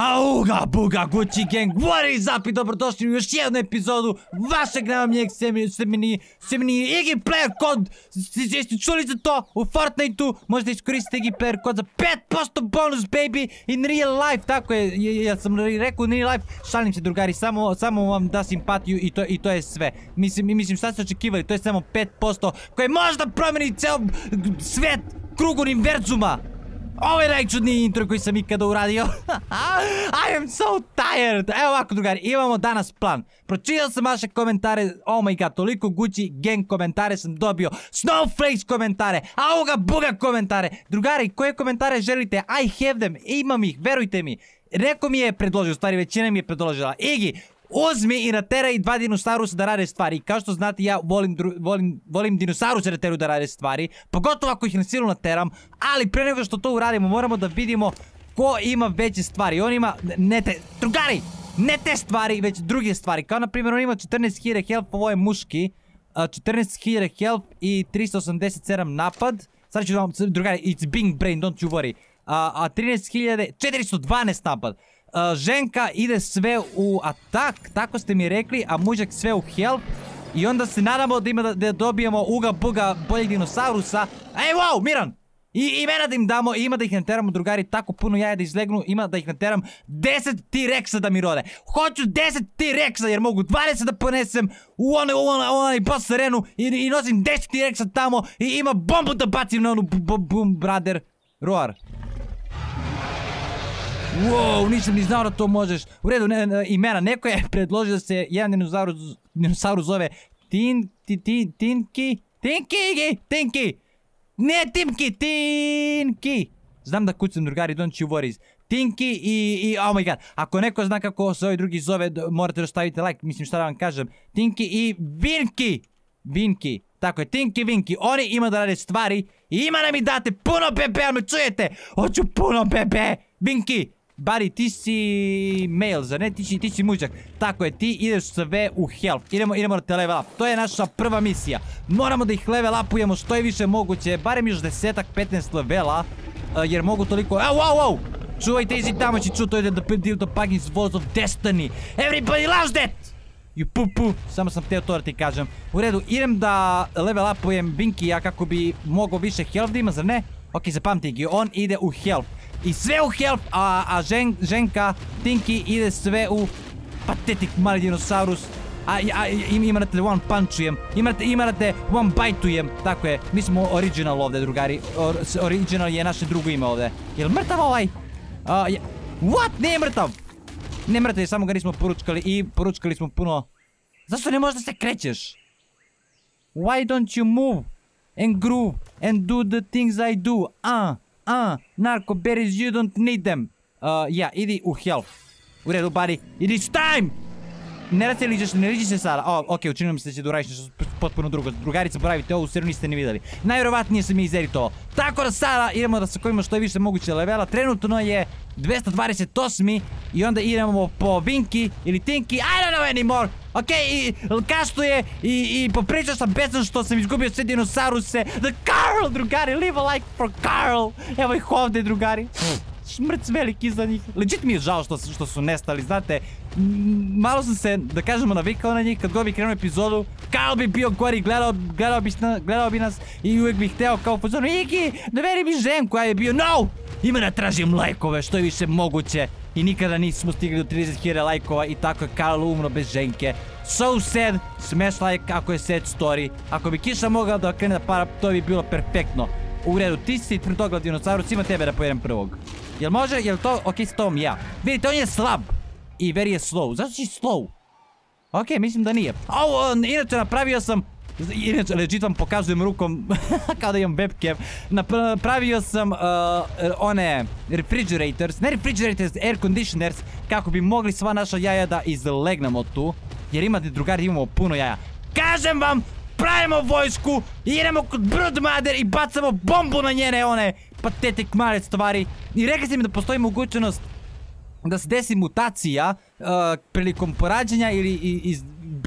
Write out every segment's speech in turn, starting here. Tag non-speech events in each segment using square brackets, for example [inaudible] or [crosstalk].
Auga, buga, Gucci Gang, what is up i dobrodošli u još jednu epizodu vašeg najomnijeg semini, semini IGI Player kod, jeste čuli za to u Fortniteu, možete iskoristiti IGI Player kod za 5% bonus baby in real life, tako je, ja, sam rekao in real life, šalim se drugari, samo, samo vam da simpatiju i to, i to je sve, mislim, mislim šta ste očekivali, to je samo 5% koje možda promeni ceo svet, krug univerzuma. Ovo je najčudniji intro koji sam ikada uradio. [laughs] I am so tired. Evo ovako, drugari, imamo danas plan. Pročitao sam vaše komentare. Oh my god, toliko Gucci gang komentare sam dobio. Snowflakes komentare. A ovoga buga komentare. Drugari, koje komentare želite? I have them. Imam ih, verujte mi. Reko mi je predložio, stvari većina mi je predložila. Igi, Ozmi i natera i dva dinosaurusa da rade stvari. I kao što znate, ja volim, dru, volim, volim da teru rade stvari. Pogotovo ako ih na silu nateram. Ali pre nego što to uradimo, moramo da vidimo ko ima veće stvari. On ima, ne te, drugari, ne te stvari, već druge stvari. Kao na primjer, on ima 14.000 health, ovo je muški. 14.000 health i 387 napad. Sad ću vam, drugari, it's being brain, don't you worry. A, a 13.000, 412 napad. Ženka ide sve u atak, tako ste mi rekli, a mužak sve u help. I onda se nadamo da, ima, da dobijemo uga buga boljeg dinosaurusa. Ej, wow, Miran! I imena da im damo, ima da ih teramo drugari tako puno jaja da izlegnu, ima da ih nateram 10 T-Rexa da mi rode. Hoću 10 T-Rexa jer mogu 20 da ponesem u onaj, u onaj, u onaj boss arenu i, i nosim 10 T-Rexa tamo i ima bombu da bacim na onu bum brother. Roar. Wow, nisam ni znao da to možeš. U redu, ne, ne, imena. Neko je [laughs] predložio da se jedan u dinosaur zove Tin... Ti, ti, tinki? Tinki! Tinki! Ne Timki! Tinki! Znam da kucam drugari, don't you worries. Tinki i, i, oh my god, ako neko zna kako se ovaj drugi zove, morate da stavite like, mislim šta da vam kažem. Tinki i Vinki! Vinki, tako je, Tinki Vinki, oni ima da rade stvari i ima da mi date puno bebe, ali me čujete? Hoću puno bebe! Vinki, Bari, ti si male, zar ne? Ti si, Tako je, ti ideš sve u health. Idemo, idemo da te level up. To je naša prva misija. Moramo da ih level upujemo što je više moguće. Barem još desetak, 15 levela. Eh, jer mogu toliko... Au, au, au! Čuvajte izi tamo će ču, to je the, the, the walls of destiny. Everybody loves that! You poo Samo sam teo to da ti kažem. U redu, idem da level upujem ja kako bi mogao više health da ima, zar ne? Ok, zapamtim ga, on ide u health. I sve u help, a, ženka, Tinky ide sve u patetik mali dinosaurus. A, im, imate da one punchujem, imate, imate one biteujem, tako je, mi smo original ovdje drugari, original je naše drugo ime ovdje. Jel mrtav ovaj? what? Nije mrtav! Ne mrtav je, samo ga nismo poručkali i poručkali smo puno... Zašto ne možeš da se krećeš? Why don't you move and groove and do the things I do? Ah! uh, narco berries, you don't need them. Uh, yeah, idi help. hell. buddy. It is time! Ne da se ne liđi se sada. O, učinilo mi se da će da potpuno drugo. Drugarica bravite ovo, u niste ne videli. Najvjerovatnije sam izeri to. Tako da sada idemo da se kojima što je više moguće levela. Trenutno je 228. I onda idemo po Vinki ili Tinki. I don't know anymore. i kastuje i, i popričao sam bezno što sam izgubio sve dinosauruse. The Carl, drugari, leave a like for Carl. Evo ih ovdje, drugari šmrc veliki za njih. Legit mi je žao što, su nestali, znate. Malo sam se, da kažemo, navikao na njih. Kad god bi krenuo epizodu, kao bi bio gori, gledao, bi, nas i uvijek bi hteo kao pozorno. Iki, veri mi žen koja je bio, no! Ima da tražim lajkove, što je više moguće. I nikada nismo stigli do 30.000 lajkova i tako je Karl umro bez ženke. So sad, smash like ako je sad story. Ako bi Kiša mogla da krene da para, to bi bilo perfektno. U redu, ti si tvrdoglad dinosaurus, svima tebe da pojedem prvog. Jel može, jel to, okej, s tom ja. Vidite, on je slab. I very je slow. Zašto si slow? Okej, mislim da nije. Au, inače napravio sam... Inače, legit vam pokazujem rukom, [laughs] kao da imam webcam. Napravio sam uh, one refrigerators, ne refrigerators, air conditioners, kako bi mogli sva naša jaja da izlegnemo tu. Jer imate drugari, imamo puno jaja. Kažem vam, pravimo vojsku i idemo kod Broodmother i bacamo bombu na njene one patetik marec stvari. I rekli ste mi da postoji mogućnost da se desi mutacija uh, prilikom porađenja ili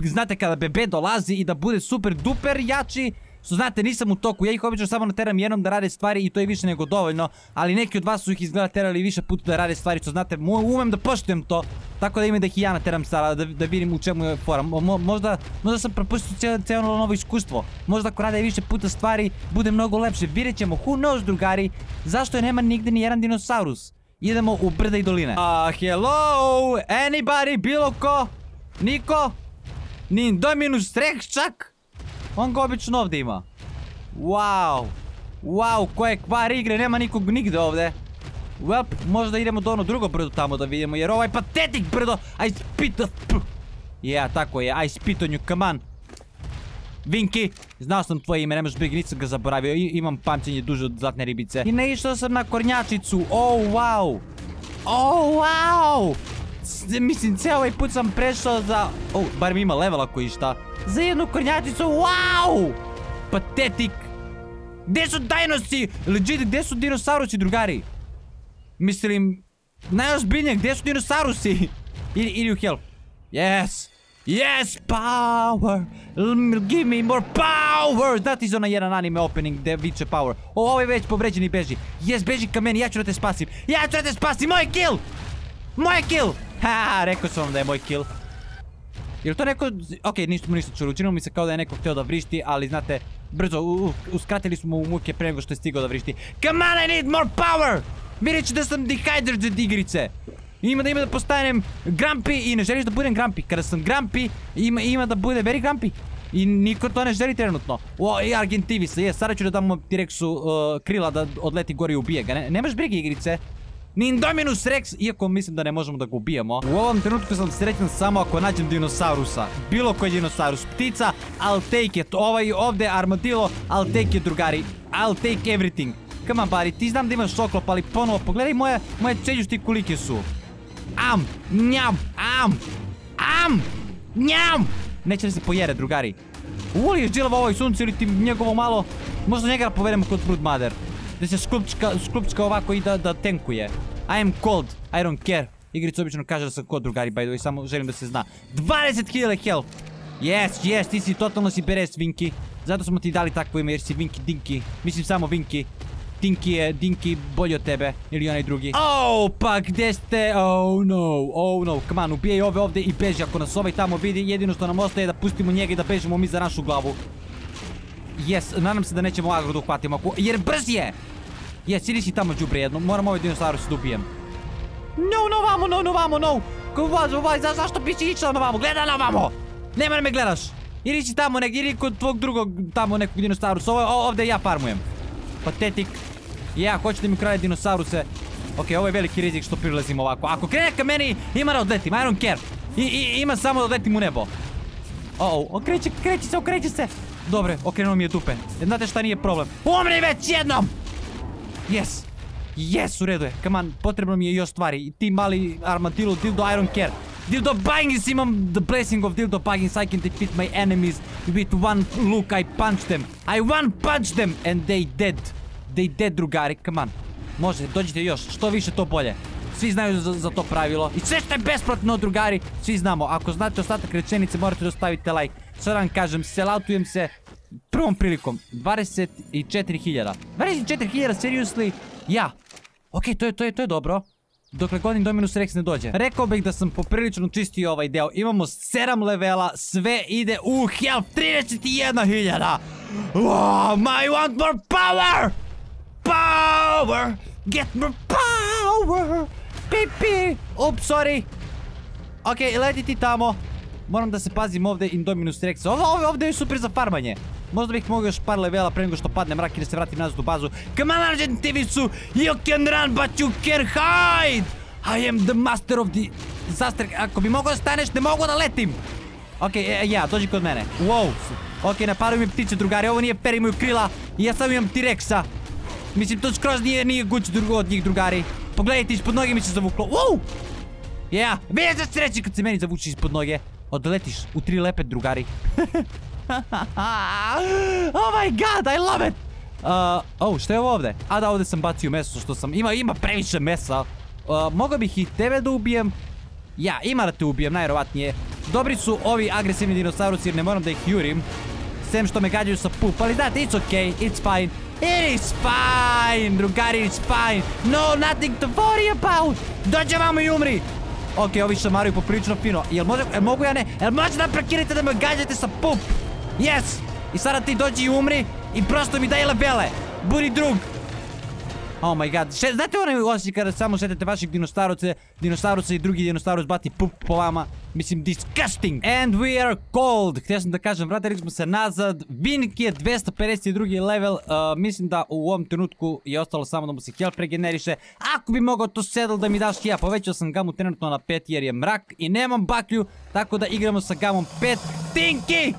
znate kada bebe dolazi i da bude super duper jači što znate, nisam u toku, ja ih obično samo nateram jednom da rade stvari i to je više nego dovoljno, ali neki od vas su ih izgleda terali više puta da rade stvari, što znate, umem da poštujem to, tako da ime da ih i ja nateram sada, da, da vidim u čemu je fora. možda, možda sam propustio cijelo, novo iskustvo, možda ako rade više puta stvari, bude mnogo lepše, vidjet ćemo, who knows drugari, zašto je nema nigde ni jedan dinosaurus? Idemo u brda i doline. A, ah, hello, anybody, bilo ko, niko, ni dominus rex čak? On ga obično ovdje ima. Wow. Wow, koje kvar igre, nema nikog nigde ovdje. Welp, možda idemo do ono drugo brdo tamo da vidimo, jer ovaj patetik brdo, I spit the... Yeah, tako je, I spit on you, come on. Vinki, znao sam tvoje ime, ne možeš nisam ga zaboravio, imam pamćenje duže od zlatne ribice. I ne išao sam na kornjačicu, oh wow. Oh wow. Mislim, cijeli put sam prešao za... O, bar mi ima level i šta. Za jednu kornjačicu, wow! Patetik! Gdje su dajnosti? Legit, gdje su dinosaurusi, drugari? Mislim, najozbiljnije, gdje su dinosaurusi? [laughs] Ili, ili u help. Yes! Yes, power! Give me more power! That is onaj jedan anime opening gdje viče power. O, ovo je već povređeni beži. Yes, beži ka meni, ja ću da te spasim. Ja ću da te spasim, moj kill! Moj kill! Ha, rekao sam vam da je moj kill. Jel to neko... Okej, ništa ništa čuli, učinilo mi se kao da je neko htio da vrišti, ali znate, brzo, uskratili smo mu muke pre nego što je stigao da vrišti. Come on, I need more power! Mi da sam dehydrated igrice. Ima da ima da postanem grumpy i ne želiš da budem grumpy. Kada sam grumpy, ima, ima da bude very grumpy. I niko to ne želi trenutno. O, i Argentivi se, je, sada ću da dam T-Rexu uh, krila da odleti gori i ubije ga. nemaš brige igrice. Nindominus Rex, iako mislim da ne možemo da ga ubijemo. U ovom trenutku sam sretan samo ako nađem dinosaurusa. Bilo koji dinosaurus. Ptica, I'll take it. Ovaj ovdje, armadillo, I'll take it, drugari. I'll take everything. Come on, buddy, ti znam da imaš oklop, ali ponovo pogledaj moje, moje čeljušti kolike su. Am, njam, am, am, njam. Neće da se pojere, drugari. je žilava ovoj sunci, ili ti njegovo malo? Možda njega povedemo kod Broodmother. Da se sklupčka, sklupčka ovako i da, da tankuje. I am cold, I don't care. Igrica obično kaže da sam kod drugari, by the way, samo želim da se zna. 20.000 health! Yes, yes, ti si totalno si beres, Vinki. Zato smo ti dali takvo ime jer si Vinki Dinki. Mislim samo Vinki. Dinki je, Dinki bolje od tebe. Ili onaj drugi. Oh, pa gdje ste? Oh no, oh no. Come on, ubijaj ove ovdje i beži. Ako nas ovaj tamo vidi, jedino što nam ostaje je da pustimo njega i da bežimo mi za našu glavu. Yes, nadam se da nećemo agro da uhvatimo Jer brz je! Yes, ili si tamo džubri jedno, moram ovaj dinosaurus da ubijem. No, no, vamo, no, no, vamo, no! Vazo, ovaj, zašto bi si na vamo? Gledaj na vamo! Nemoj me gledaš! Iri si tamo negdje, ili kod tvog drugog tamo nekog dinosaurusa, ovo, ovdje ja farmujem. Patetik. Ja, hoćete mi kraje dinosauruse. Ok, ovo je veliki rizik što prilazim ovako. Ako krene ka meni, ima da odletim, I don't care. I, ima samo da odletim nebo. oh, se, okreće se. Dobre, okrenuo mi je dupe. E, znate šta nije problem? Umri već jednom! Yes! Yes, u redu je. Come on, potrebno mi je još stvari. Ti mali armatilu, dildo, I don't care. Dildo bangis imam the blessing of dildo bangis. I can defeat my enemies with one look. I punch them. I one punch them and they dead. They dead, drugari. Come on. Može, dođite još. Što više to bolje. Svi znaju za, to pravilo. I sve što je besplatno, drugari, svi znamo. Ako znate ostatak rečenice, morate dostaviti like šta vam kažem, selautujem se prvom prilikom, 24.000. 24.000, seriously, ja. Okej, to je, to je, to je dobro. Dokle godin Dominus Rex ne dođe. Rekao bih da sam poprilično čistio ovaj deo. Imamo 7 levela, sve ide u health, 31.000. Wow, I want more power! Power! Get more power! Pipi! Ups, sorry. Okej, leti ti tamo. Moram da se pazim ovdje in dominus rex. Ovo ovdje je super za farmanje. Možda bih mogao još par levela pre nego što padne mrak i da se vratim nazad u bazu. Come on TV-su You can run but you can hide! I am the master of the... Ako bi mogao da staneš, ne mogu da letim! Ok, e, e, ja, dođi kod mene. Wow! Ok, naparuju mi ptice drugari, ovo nije fair, imaju krila. I ja sam imam T-Rexa. Mislim, to skroz nije, nije guć drugo od njih drugari. Pogledajte, ispod noge mi se zavuklo. Wow! Ja, yeah. za sreći kad se meni zavuči ispod noge odletiš u tri lepe drugari. [laughs] oh my god, I love it! Uh, oh, što je ovo ovdje? A da, ovdje sam bacio meso što sam... Ima, ima previše mesa. Uh, mogao bih i tebe da ubijem. Ja, ima da te ubijem, najrovatnije. Dobri su ovi agresivni dinosauruci jer ne moram da ih jurim. Sem što me gađaju sa pup, ali da, it's okay, it's fine. It is fine, drugari, it's fine. No, nothing to worry about. Dođe vamo i umri. Okej, ovi šamaraju poprilično fino. Jel jel mogu ja ne? Jel može da prekirite da me gađate sa pup? Yes! I sada ti dođi i umri i prosto mi daj lebele. Budi drug. Oh my god. Še, znate onaj osjećaj kada samo šetete vaših dinostaruce, dinostaruce i drugi dinosaurus bati pup po vama? Mislim, disgusting. And we are cold. Htio sam da kažem, vratili smo se nazad. Vinik je 252. level. Uh, mislim da u ovom trenutku je ostalo samo da mu se heal regeneriše. Ako bi mogao to sedal da mi daš ja, povećao sam gamu trenutno na 5 jer je mrak i nemam baklju. Tako da igramo sa gamom 5. Tinky!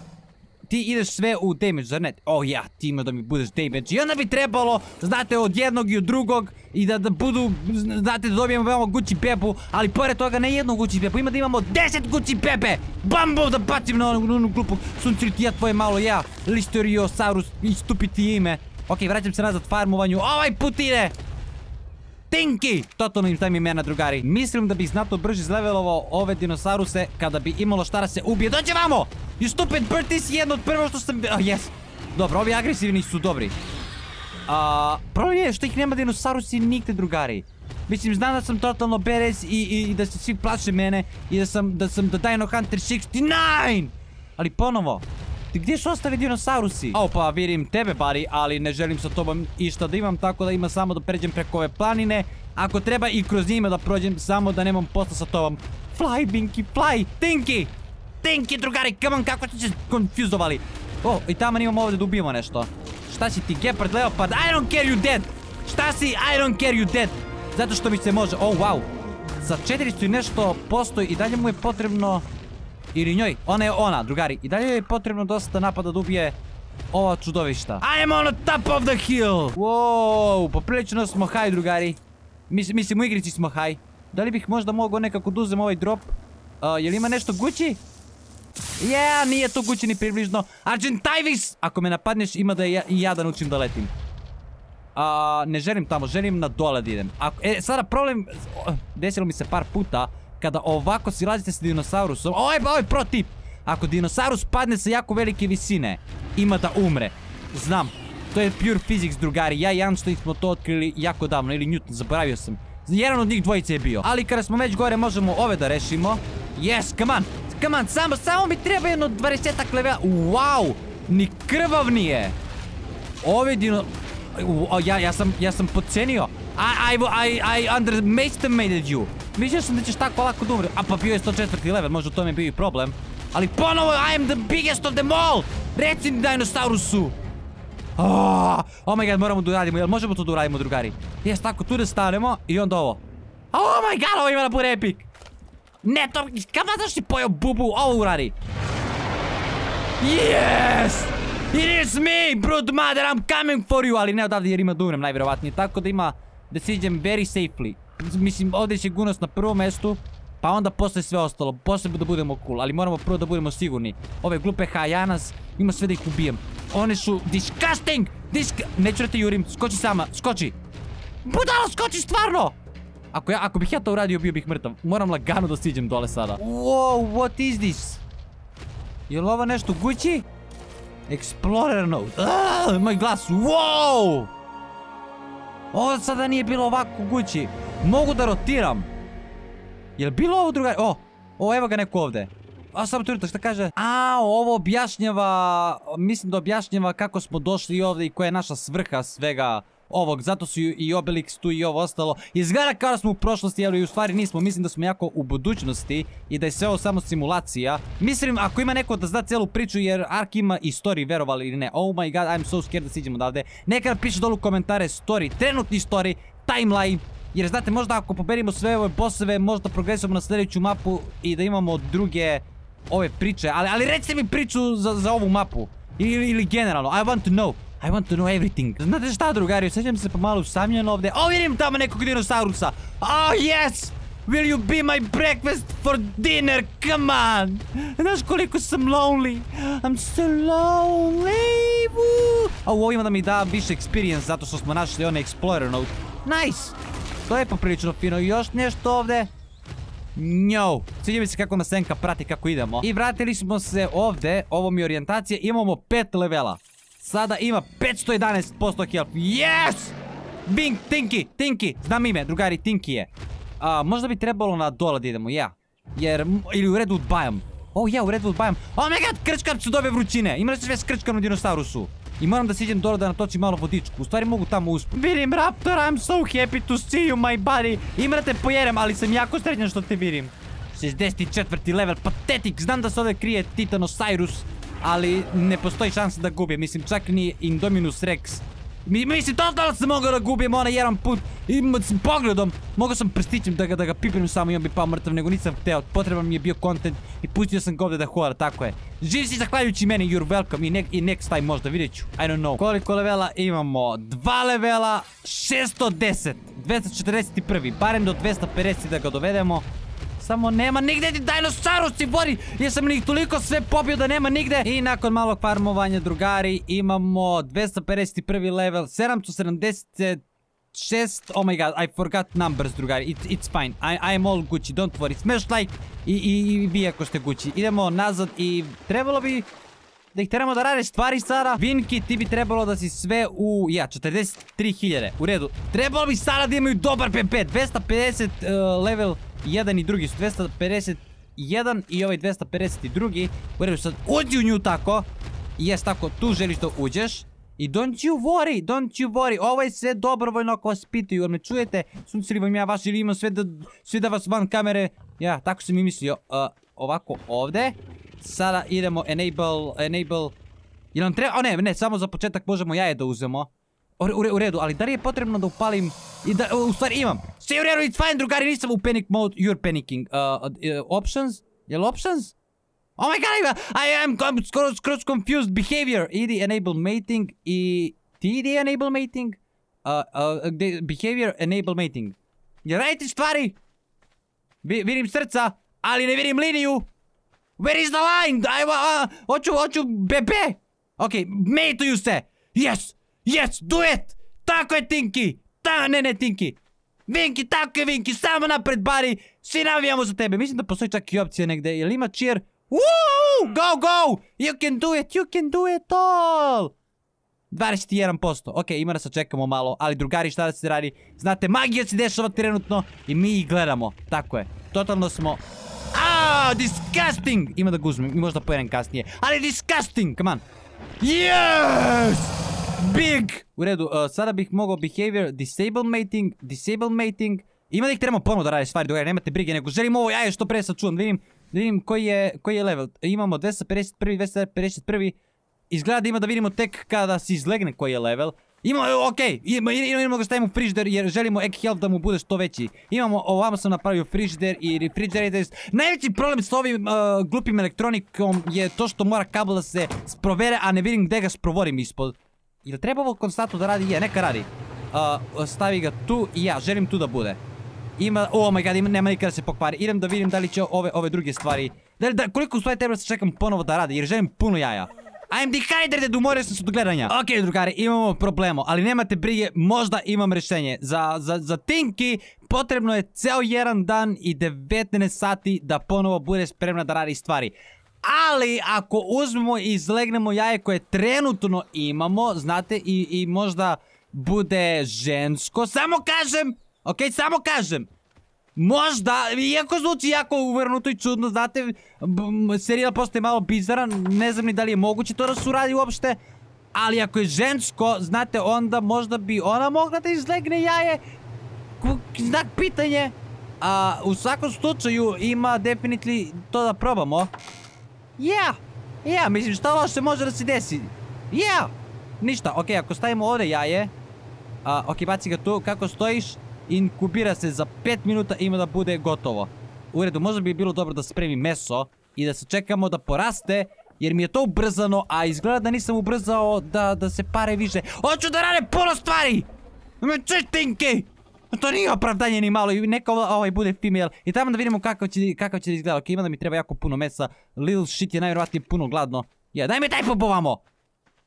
ti ideš sve u damage, zar ne? O oh, ja, ti imaš da mi budeš damage. I onda bi trebalo, znate, od jednog i od drugog i da, budu, znate, da dobijemo veoma Gucci Pepu, ali pored toga ne jednu Gucci Pepu, ima da imamo 10 Gucci Pepe! Bambo da bacim na onu, glupu, li ti ja tvoje malo ja, Listeriosaurus, istupiti ime. Okej, vraćam se nazad farmovanju, ovaj put ide! Tinky! Totalno im stavim imena, drugari. Mislim da bih znato brže zlevelovao ove dinosauruse kada bi imalo šta da se ubije. Dođe vamo! You stupid bird, ti si jedno od prvo što sam... Oh, yes. Dobro, ovi agresivni su dobri. A, je što ih nema dinosaurusi nikde drugari. Mislim, znam da sam totalno berez i, da se svi plaše mene i da sam, da sam, da Hunter 69! Ali ponovo, gdje su ostali dinosaurusi? O, pa vidim tebe, Bari, ali ne želim sa tobom išta da imam, tako da ima samo da pređem preko ove planine. Ako treba i kroz njima da prođem, samo da nemam posla sa tobom. Fly, Binky, fly! Tinky! Thank you, drugari, come on, kako ste se konfuzovali. O, i tamo imamo ovdje da ubijemo nešto. Šta si ti, Gepard, Leopard, I don't care you dead. Šta si, I don't care you dead. Zato što mi se može, oh, wow. Za 400 i nešto postoji i dalje mu je potrebno... Ili njoj, ona je ona, drugari. I dalje je potrebno dosta napada da ubije ova čudovišta. I am on the top of the hill! Wow, poprilično smo high, drugari. mislim, u igrici smo high. Da li bih možda mogao nekako duzem ovaj drop? je jel ima nešto gući? Yeah, nije to kući ni približno. Argentivis! Ako me napadneš, ima da ja, i ja da naučim da letim. A, ne želim tamo, želim na dole da idem. e, sada problem... Desilo mi se par puta kada ovako silazite sa dinosaurusom. Oj, oj, pro tip! Ako dinosaurus padne sa jako velike visine, ima da umre. Znam, to je pure physics, drugari. Ja i Einstein smo to otkrili jako davno, ili Newton, zaboravio sam. Jedan od njih dvojice je bio. Ali kada smo već gore, možemo ove da rešimo. Yes, come on! come samo, samo mi treba jedno 20 levela. Wow, ni krvav nije. Ovi dino... ja, ja sam, ja sam podcenio. I, I, I, I underestimated you. Mislio sam da ćeš tako lako da A pa bio je 104. level, možda u tome bio i problem. Ali ponovo, I am the biggest of them all! Reci mi dinosaurusu! Oh, oh my god, moramo da uradimo, jel možemo to da uradimo drugari? Jes, tako, tu da stanemo i onda ovo. Oh my god, ovo ima da bude epic! Ne, to... Kam da znaš ti pojao bubu? Ovo uradi. Yes! It is me, brood mother, I'm coming for you! Ali ne odavde jer ima da umrem, najvjerovatnije. Tako da ima... Da siđem very safely. Mislim, ovdje će Gunos na prvom mjestu. Pa onda posle sve ostalo, posle da budemo cool, ali moramo prvo da budemo sigurni. Ove glupe hajanas, ima sve da ih ubijem. One su disgusting! Disk... Neću da te jurim, skoči sama, skoči! Budalo, skoči stvarno! Ako, ja, ako bih ja to uradio, bio bih mrtav. Moram lagano da siđem dole sada. Wow, what is this? Je li ovo nešto gući? Explorer note. Ah, moj glas. Wow! Ovo sada nije bilo ovako gući. Mogu da rotiram. Je li bilo ovo druga... O, o, evo ga neko ovde. A sam tu šta kaže? A, ovo objašnjava... Mislim da objašnjava kako smo došli ovde i koja je naša svrha svega ovog, zato su i Obelix tu i ovo ostalo. Izgleda kao da smo u prošlosti, i u stvari nismo, mislim da smo jako u budućnosti i da je sve ovo samo simulacija. Mislim, ako ima neko da zna celu priču, jer Ark ima i story, verovali ili ne. Oh my god, I'm so scared da siđemo odavde. Nekada piše dolu komentare story, trenutni story, timeline. Jer znate, možda ako poberimo sve ove bossove, možda progresujemo na sljedeću mapu i da imamo druge ove priče. Ali, ali recite mi priču za, ovu mapu. Ili, ili generalno, I want to know. I want to know everything. Znate šta, drugari, osjećam se pomalo usamljeno ovdje. O, vidim tamo nekog dinosaurusa. Oh, yes! Will you be my breakfast for dinner? Come on! Znaš koliko sam lonely? I'm so lonely! A u ovima da mi da više experience zato što smo našli onaj explorer note. Nice! To je poprilično fino. Još nešto ovdje? Njo! Sviđa mi se kako nas Senka prati kako idemo. I vratili smo se ovdje. Ovo mi je orijentacija. Imamo pet levela. Sada ima 511% health. Yes! Bing, Tinky, Tinky. Znam ime, drugari, Tinky je. možda bi trebalo na dole da idemo, ja. Jer, ili u Redwood Biome. Oh, ja, u Redwood Biome. Oh my god, krčkam se dobe vrućine. Ima nešto sve s dinosaurusu. I moram da siđem dole da natočim malo vodičku. U stvari mogu tamo uspjeti. Vidim Raptor, I'm so happy to see you my buddy. Ima da te pojerem, ali sam jako srećan što te vidim. 64. level, patetik. Znam da se ovdje krije Titanosaurus ali ne postoji šansa da gubim. Mislim, čak ni Indominus Rex. mislim mislim, totalno sam mogao da gubim onaj jedan put. I pogledom. Mogao sam prstićem da ga, da pipnem samo i on bi pao mrtav, nego nisam hteo. Potreban mi je bio content i pustio sam ga ovdje da hoda, tako je. Živi si zahvaljujući meni, you're welcome. I, I next time možda, vidjet ću. I don't know. Koliko levela imamo? Dva levela, 610. 241. Barem do 250 da ga dovedemo. Samo nema nigdje ti dinosaurus bori! Jesam ih toliko sve pobio da nema nigdje. I nakon malog farmovanja drugari imamo 251. level, 770 oh my god, I forgot numbers drugari, it's fine, I, I'm all Gucci, don't worry, smash like i, i, i vi ako ste Gucci. Idemo nazad i trebalo bi da ih trebamo da rade stvari sada. Vinki, ti bi trebalo da si sve u... Ja, 43.000. U redu. Trebalo bi sada da imaju dobar PP. 250 e, level 1 i drugi su 250 jedan i ovaj 252. U redu sad uđi u nju tako. Jes tako, tu želiš da uđeš. I don't you worry, don't you worry, Ovaj sve dobrovoljno ako vas pitaju, jer me čujete, Sunce li vam ja vaš ili imam sve da, sve da vas van kamere, ja, tako sam i mislio, e, ovako ovde, Sada idemo enable, enable. Jel nam treba, O ne, ne, samo za početak možemo jaje da uzemo. U, redu, ali da li je potrebno da upalim, i da, u stvari imam. Sve u redu, it's fine, drugari, nisam u panic mode, you're panicking. Uh, uh, options? Jel options? Oh my god, I am skroz, confused behavior. Idi enable mating i... Ti idi enable mating? Uh, behavior enable mating. Jel radite stvari? vidim srca, ali ne vidim liniju. Where is the line? I, uh, hoću, hoću, bebe. Ok, mejtuju se. Yes, yes, do it. Tako je, Tinki. Ta, ne, ne, Tinki. Vinki, tako je, Vinki. Samo napred, bari. Svi navijamo za tebe. Mislim da postoji čak i opcija negde. Jel ima cheer? Woo! Go, go! You can do it, you can do it all! 21%. Ok, ima da čekamo malo, ali drugari šta da se radi? Znate, magija se dešava trenutno i mi ih gledamo. Tako je. Totalno smo Ah, disgusting! Ima da guzmem, uzmem, možda pojedem kasnije. Ali disgusting, come on. Yes! Big! U redu, uh, sada bih mogao behavior, disable mating, disable mating. Ima da ih trebamo ponovno da radi stvari, dogaj, nemate brige, nego želim ovo jaje što pre sačuvam, da vidim, vidim koji koji je level. Imamo 251, 251, izgleda da ima da vidimo tek kada se izlegne koji je level. Ima, e, okej, imamo ga stavimo u jer želimo egg health da mu bude što veći. Imamo, ovamo sam napravio frižder i refrigerator. Najveći problem s ovim e, glupim elektronikom je to što mora kabel da se sprovere, a ne vidim gdje ga sprovorim ispod. Ili treba ovo konstatu da radi? Je, neka radi. E, stavi ga tu i ja, želim tu da bude. Ima, oh my god, nema nikada da se pokvari. Idem da vidim da li će ove, ove druge stvari... Da, koliko stvari treba se čekam ponovo da radi jer želim puno jaja. I'm dehydrated, umorio sam se od gledanja. Ok, drugari, imamo problemo, ali nemate brige, možda imam rješenje. Za, za, za Tinky potrebno je ceo jedan dan i 19 sati da ponovo bude spremna da radi stvari. Ali ako uzmemo i izlegnemo jaje koje trenutno imamo, znate, i, i možda bude žensko, samo kažem, ok, samo kažem, Možda, iako zvuči jako uvrnuto i čudno, znate, serijal postoje malo bizaran, ne znam ni da li je moguće to da se uradi uopšte, ali ako je žensko, znate, onda možda bi ona mogla da izlegne jaje, znak pitanje, a u svakom slučaju ima definitivno to da probamo. Ja, ja, yeah, mislim šta loše može da se desi, ja, ništa, okej, ako stavimo ovdje jaje, okej, baci ga tu, kako stojiš, inkubira se za 5 minuta ima da bude gotovo. U redu, možda bi bilo dobro da spremi meso i da se čekamo da poraste, jer mi je to ubrzano, a izgleda da nisam ubrzao da, da se pare više. Hoću da rade puno stvari! Me ČEŠTINKE! To nije opravdanje ni malo i neka ovaj bude female. I tamo da vidimo kakav će, kakav će izgleda. Ok, ima da mi treba jako puno mesa. Little shit je najvjerojatnije puno gladno. Ja, daj mi taj pobovamo!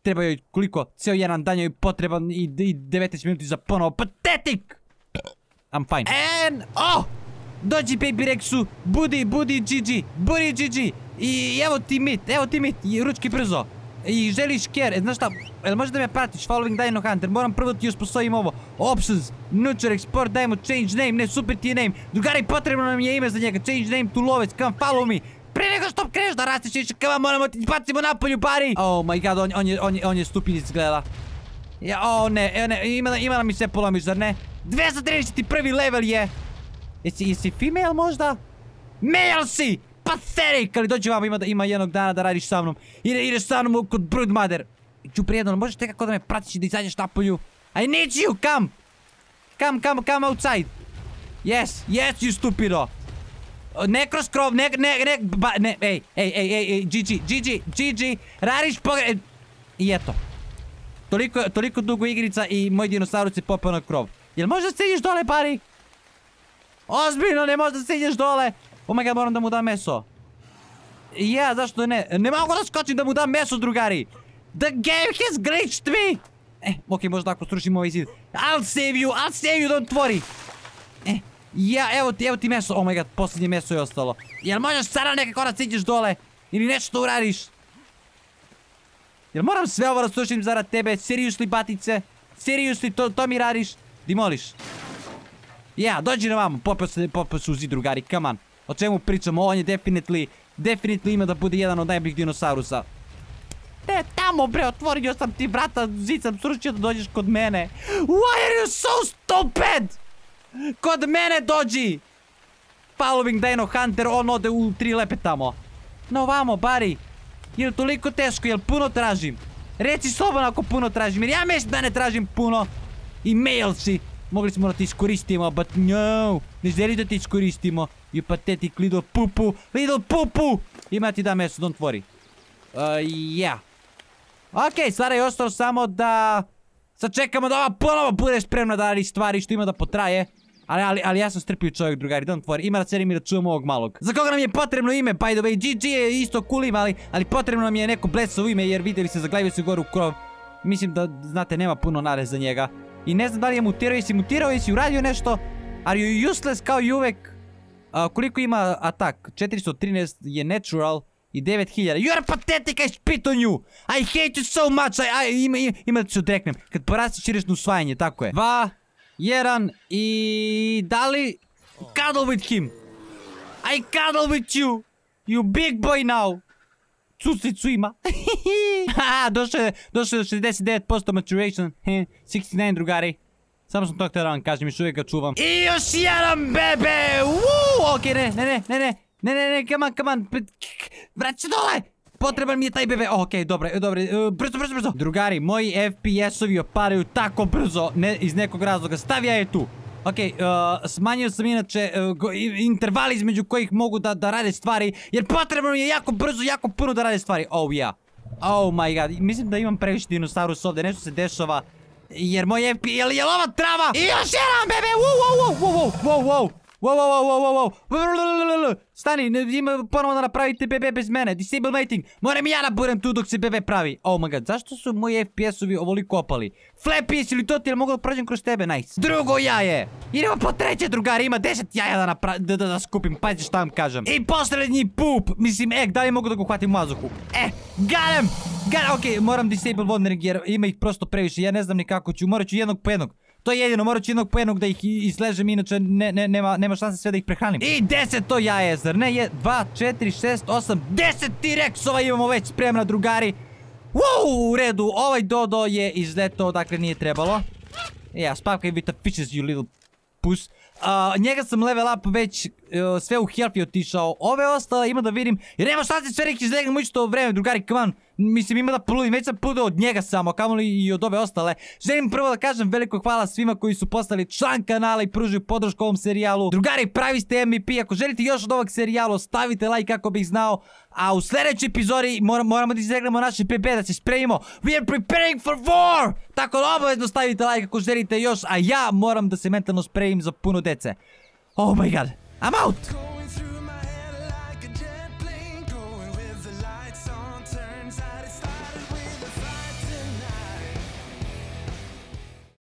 Treba joj koliko? Cijel jedan dan joj potreban i, i 19 minuti za ponovo. Patetik! I'm fine. And, oh, dođi baby Rexu, budi, budi Gigi, budi Gigi. I evo ti mit, evo ti mit, ručki brzo. I želiš care, znaš šta, jel možeš da me pratiš following Dino Hunter, moram prvo ti usposobim ovo. Options, nurture, export, dajmo change name, ne super ti je name. Drugari, potrebno nam je ime za njega, change name to lovec, come follow me. Prije nego što kreš da rasteš išakama, moramo ti bacimo napolju, bari Oh my god, on, je, on je, on je izgleda. Ja, oh, ne, e, imala mi se polomi, zar ne? 231. level je. Jesi, jesi female možda? Male si! Pathetic! Ali dođi vam, ima, ima jednog dana da radiš sa mnom. Ide, ideš sa mnom kod Broodmother. Ču prijedno, možeš tekako da me pratiš i da izađeš napolju. I need you, come! Come, come, come outside. Yes, yes, you stupido. Ne kroz krov, ne, ne, ne, ba, ne, ej, ej, ej, ej, ej, GG, GG, GG, radiš pogre... I eto. Toliko, toliko dugo igrica i moj dinosaurus je popao na krov. Jel možda stiđeš dole, pari? Ozbiljno, ne možda stiđeš dole. Oh my god, moram da mu dam meso. Ja, zašto ne? Ne mogu da skočim da mu dam meso, drugari. The game has glitched me. E, eh, okej, možda ako strušim ovaj zid. I'll save you, I'll save you, don't worry. E, eh, ja, evo ti, evo ti meso. Oh my god, posljednje meso je ostalo. Jel možeš sada nekako da stiđeš dole? Ili nešto uradiš? Jel moram sve ovo strušim zarad tebe? Seriously, batice? Seriously, to, to mi radiš? Di moliš? Yeah, dođi na vamo, popio se, popio se u zidru, gari, come on. O čemu pričamo, on je definitely, definitely ima da bude jedan od najboljih dinosaurusa. Te tamo bre, otvorio sam ti vrata, zid sam srušio da dođeš kod mene. Why are you so stupid? Kod mene dođi! Following Dino Hunter, on ode u tri lepe tamo. No vamo, bari. Jel toliko teško, jel puno tražim? Reci slobodno ako puno tražim, jer ja mislim da ne tražim puno. I mail si. Mogli smo da ti iskoristimo, but no. Ne želi da ti iskoristimo. You pathetic little pupu. Little pupu! Ima ti da meso, don't worry. ja uh, yeah. Okej, okay, je ostalo samo da... Sad čekamo da ova ponovo bude spremna da radi stvari što ima da potraje. Ali, ali, ali ja sam strpio čovjek drugari, don't worry, ima da ceri da čujem ovog malog. Za koga nam je potrebno ime, by the way, GG je isto cool ima, ali, ali potrebno nam je neko blesovo ime jer vidjeli se zaglavio se gore u krov. Mislim da, znate, nema puno nare za njega. I ne znam da li je mutirao, jesi mutirao, jesi uradio nešto. Are you useless kao i uvek? koliko ima atak? 413 je natural i 9000. You are pathetic, I spit on you! I hate you so much, ima, ima da se odreknem. Kad porasti širiš na usvajanje, tako je. 2, 1 i... Da li... Cuddle with him! I cuddle with you! You big boy now! cucicu ima. [laughs] ha, došlo je, došlo je 69% maturation, 69 drugari. Samo sam to htio da vam kažem, uvijek ga čuvam. I još jedan bebe, uuu, okej, ne, ne, ne, ne, ne, ne, ne, come on, come on, vrat se dole. Potreban mi je taj bebe, okej, dobro, e, dobro, e, brzo, brzo, brzo. Drugari, moji FPS-ovi opadaju tako brzo, ne, iz nekog razloga, stavi ja je tu. Ok, eh, smanjio sam inače uh, eh, intervali između kojih mogu da, da rade stvari, jer potrebno mi je jako brzo, jako puno da rade stvari. Oh ja. Oh my god, mislim da imam previše dinosaurus ovdje, nešto se dešava. Jer moj FP, jel, ova trava? I još jedan bebe, wow, wow, wow, wow, wow, wow, wow. Wow, wow, wow, wow, wow. Stani, ne, ima ponovo da napravite BB bez mene. Disable Moram ja naburem tu dok se BB pravi. Oh my god, zašto su moji FPS-ovi ovoliko opali? Flappy, ili li to ti? Jel mogu da prođem kroz tebe? Nice. Drugo jaje. Idemo po treće, drugari. Ima deset jaja da, napra da, da, da skupim. Pazi šta vam kažem. I posljednji pup. Mislim, e da li mogu da ga uhvatim u E, gadem. okej, moram disable ima ih prosto previše. Ja ne znam ni kako ću. Morat ću jednog po jednog. To je jedino, morat ću jednog po jednog da ih izležem, inače nema, nema šanse sve da ih prehranim. I to jaje, zar ne? Je, dva, četiri, šest, osam, deset T-Rexova imamo već spremna, drugari. Wow, u redu, ovaj Dodo je izletao, dakle nije trebalo. Ja, i vita fishes you little pus. njega sam level up već e, sve u health otišao. Ove ostale ima da vidim. Jer nema šta sve sve ih izlegam u isto vreme, drugari, come on mislim ima da pludim, već sam pludio od njega samo, kamoli i od ove ostale. Želim prvo da kažem veliko hvala svima koji su postali član kanala i pružuju podršku ovom serijalu. Drugari, pravi ste MVP, ako želite još od ovog serijala, stavite like kako bih znao. A u sljedećoj epizodi moramo da izreglamo naše PP da se spremimo. We are preparing for war! Tako da obavezno stavite like ako želite još, a ja moram da se mentalno spremim za puno dece. Oh my god, I'm out!